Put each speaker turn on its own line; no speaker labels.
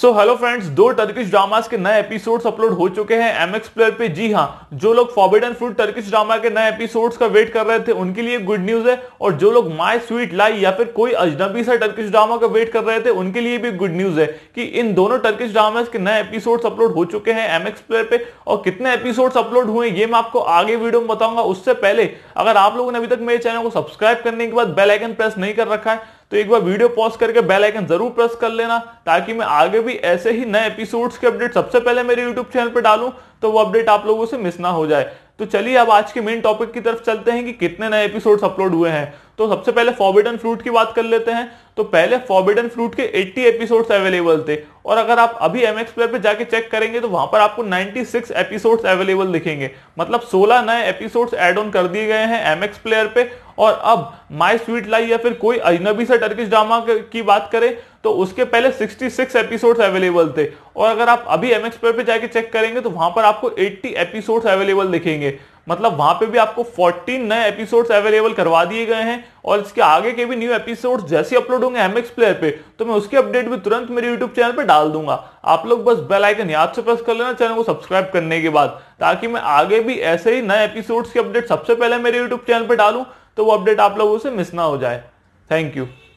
सो hello friends दो Turkish dramas के नए एपिसोड्स अपलोड हो चुके हैं एमएक्स प्लेयर पे जी हाँ जो लोग एंड फ्रूट टर्किश ड्रामा के नए एपिसोड्स का वेट कर रहे थे उनके लिए गुड न्यूज है और जो लोग माय स्वीट लाई या फिर कोई अजनबी सा टर्किश ड्रामा का वेट कर रहे थे उनके लिए भी गुड न्यूज है कि इन दोनों टर्किश ड्रामास के नए एपिसोड अपलोड हो चुके हैं एमएक्स प्लेयर पे और कितने एपिसोड अपलोड हुए ये मैं आपको आगे वीडियो में बताऊंगा उससे पहले अगर आप लोगों ने अभी तक मेरे चैनल को सब्सक्राइब करने के बाद बेलाइकन प्रेस नहीं कर रखा है तो एक बार वीडियो पॉज करके बेल आइकन जरूर प्रेस कर लेना ताकि मैं आगे भी ऐसे ही नए एपिसोड्स के अपडेट सबसे पहले मेरे यूट्यूब चैनल पर डालूं तो वो अपडेट आप लोगों से मिस ना हो जाए तो चलिए अब आज के मेन टॉपिक की तरफ चलते हैं कि कितने नए एपिसोड्स अपलोड हुए हैं तो सबसे पहले फॉर्बिडन फ्रूट की बात कर लेते हैं तो पहले फॉर्बिडन फ्रूट के 80 एपिसोड्स अवेलेबल थे और अगर आप अभी एम एक्स पर जाके चेक करेंगे तो वहां पर आपको 96 एपिसोड्स अवेलेबल दिखेंगे मतलब 16 नए एपिसोड्स एड ऑन कर दिए गए हैं एम एक्स प्लेयर पे और अब माई स्वीट लाई या फिर कोई अजनबी से टर्किश ड्रामा की बात करें तो उसके पहले 66 एपिसोड्स अवेलेबल थे और अगर आप अभी एम एक्स पर जाके चेक करेंगे तो वहां पर आपको 80 एपिसोड्स अवेलेबल दिखेंगे मतलब वहां पे भी आपको 14 नए एपिसोड्स अवेलेबल करवा दिए गए हैं और इसके आगे के भी न्यू एपिसोड्स जैसे अपलोड होंगे एमएक्स प्लेयर पे तो मैं उसके अपडेट भी तुरंत मेरे यूट्यूब चैनल पे डाल दूंगा आप लोग बस बेल आइकन याद से प्रेस कर लेना चैनल को सब्सक्राइब करने के बाद ताकि मैं आगे भी ऐसे ही नए एपिसोड्स की अपडेट सबसे पहले मेरे यूट्यूब चैनल पर डालूँ तो वो अपडेट आप लोगों से मिस ना हो जाए थैंक यू